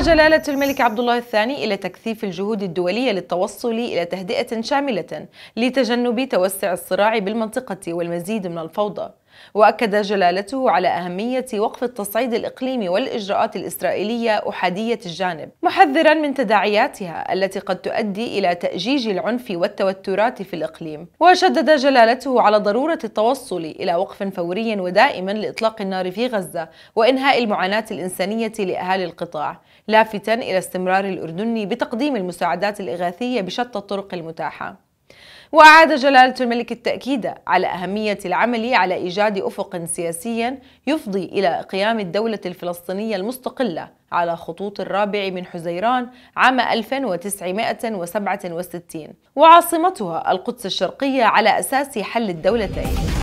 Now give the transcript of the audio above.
جلالة الملك عبد الله الثاني إلى تكثيف الجهود الدولية للتوصل إلى تهدئة شاملة لتجنب توسع الصراع بالمنطقة والمزيد من الفوضى وأكد جلالته على أهمية وقف التصعيد الإقليمي والإجراءات الإسرائيلية أحادية الجانب محذرا من تداعياتها التي قد تؤدي إلى تأجيج العنف والتوترات في الإقليم وشدد جلالته على ضرورة التوصل إلى وقف فوري ودائم لإطلاق النار في غزة وإنهاء المعاناة الإنسانية لأهالي القطاع لافتا إلى استمرار الأردن بتقديم المساعدات الإغاثية بشتى الطرق المتاحة وأعاد جلالة الملك التأكيد على أهمية العمل على إيجاد أفق سياسي يفضي إلى قيام الدولة الفلسطينية المستقلة على خطوط الرابع من حزيران عام 1967 وعاصمتها القدس الشرقية على أساس حل الدولتين